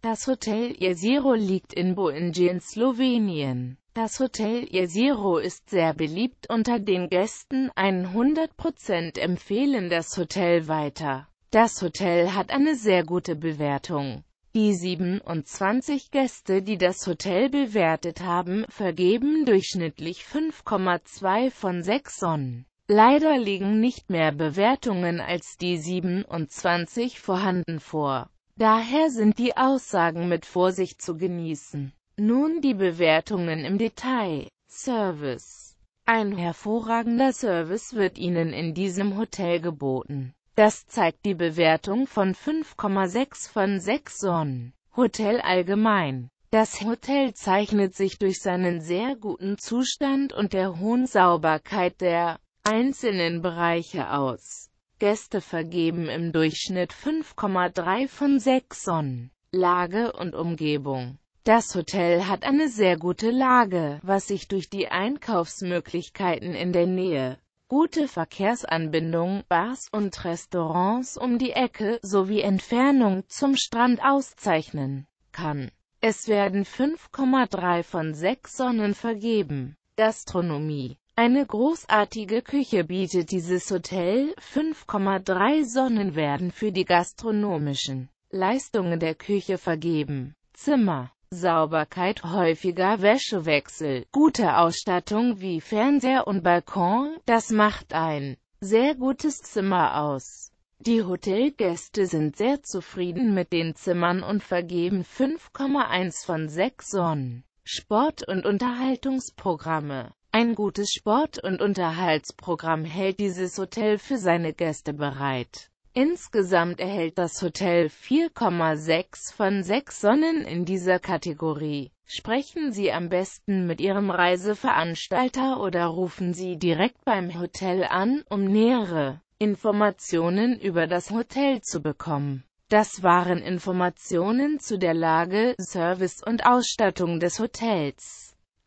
Das Hotel Jezero liegt in Boinjen, Slowenien. Das Hotel Jezero ist sehr beliebt unter den Gästen, 100% empfehlen das Hotel weiter. Das Hotel hat eine sehr gute Bewertung. Die 27 Gäste, die das Hotel bewertet haben, vergeben durchschnittlich 5,2 von 6 Sonnen. Leider liegen nicht mehr Bewertungen als die 27 vorhanden vor. Daher sind die Aussagen mit Vorsicht zu genießen. Nun die Bewertungen im Detail. Service. Ein hervorragender Service wird Ihnen in diesem Hotel geboten. Das zeigt die Bewertung von 5,6 von 6 Sonnen. Hotel allgemein. Das Hotel zeichnet sich durch seinen sehr guten Zustand und der hohen Sauberkeit der einzelnen Bereiche aus. Gäste vergeben im Durchschnitt 5,3 von 6 Sonnen. Lage und Umgebung das Hotel hat eine sehr gute Lage, was sich durch die Einkaufsmöglichkeiten in der Nähe, gute Verkehrsanbindung, Bars und Restaurants um die Ecke sowie Entfernung zum Strand auszeichnen kann. Es werden 5,3 von 6 Sonnen vergeben. Gastronomie eine großartige Küche bietet dieses Hotel, 5,3 Sonnen werden für die gastronomischen Leistungen der Küche vergeben. Zimmer, Sauberkeit, häufiger Wäschewechsel, gute Ausstattung wie Fernseher und Balkon, das macht ein sehr gutes Zimmer aus. Die Hotelgäste sind sehr zufrieden mit den Zimmern und vergeben 5,1 von 6 Sonnen. Sport- und Unterhaltungsprogramme ein gutes Sport- und Unterhaltsprogramm hält dieses Hotel für seine Gäste bereit. Insgesamt erhält das Hotel 4,6 von 6 Sonnen in dieser Kategorie. Sprechen Sie am besten mit Ihrem Reiseveranstalter oder rufen Sie direkt beim Hotel an, um nähere Informationen über das Hotel zu bekommen. Das waren Informationen zu der Lage, Service und Ausstattung des Hotels.